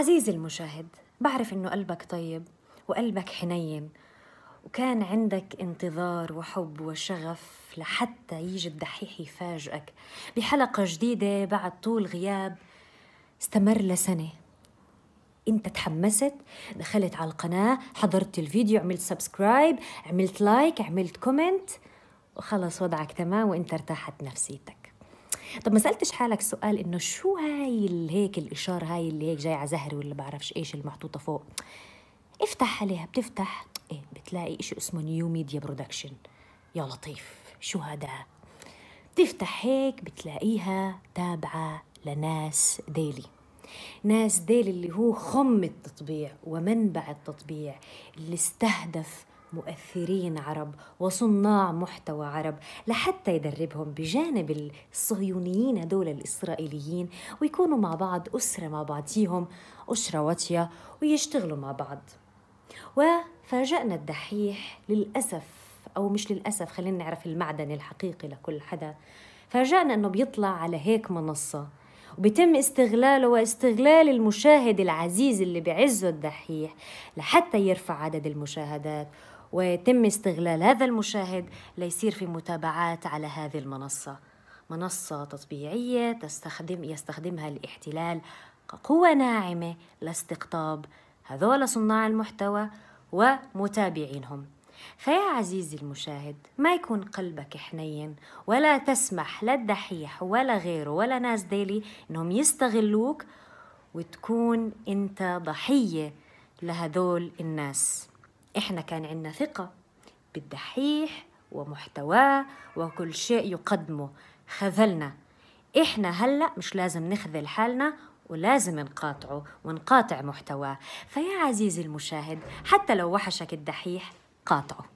عزيزي المشاهد بعرف انه قلبك طيب وقلبك حنين وكان عندك انتظار وحب وشغف لحتى يجي الدحيح يفاجئك بحلقة جديدة بعد طول غياب استمر لسنة انت تحمست دخلت على القناة حضرت الفيديو عملت سبسكرايب عملت لايك عملت كومنت وخلص وضعك تمام وانت ارتاحت نفسيتك طب ما سالتش حالك سؤال انه شو هاي اللي هيك الاشاره هاي اللي هيك جاي على زهري ولا بعرفش ايش المحطوطه فوق افتح عليها بتفتح ايه بتلاقي شيء اسمه نيو ميديا برودكشن يا لطيف شو هذا بتفتح هيك بتلاقيها تابعة لناس ديلي ناس ديلي اللي هو خم التطبيع ومنبع التطبيع اللي استهدف مؤثرين عرب وصناع محتوى عرب لحتى يدربهم بجانب الصهيونيين هدول الإسرائيليين ويكونوا مع بعض أسرة مع بعضيهم أسرة واطية ويشتغلوا مع بعض وفاجأنا الدحيح للأسف أو مش للأسف خلينا نعرف المعدن الحقيقي لكل حدا فاجأنا أنه بيطلع على هيك منصة وبيتم استغلاله واستغلال المشاهد العزيز اللي بعزه الدحيح لحتى يرفع عدد المشاهدات ويتم استغلال هذا المشاهد ليصير في متابعات على هذه المنصة منصة تطبيعية تستخدم يستخدمها الاحتلال كقوة ناعمة لاستقطاب هذول صناع المحتوى ومتابعينهم فيا عزيزي المشاهد ما يكون قلبك حنين ولا تسمح لا الدحيح ولا غيره ولا ناس ديلي انهم يستغلوك وتكون انت ضحية لهذول الناس إحنا كان عندنا ثقة بالدحيح ومحتواه وكل شيء يقدمه خذلنا إحنا هلأ مش لازم نخذل حالنا ولازم نقاطعه ونقاطع محتواه فيا عزيزي المشاهد حتى لو وحشك الدحيح قاطعه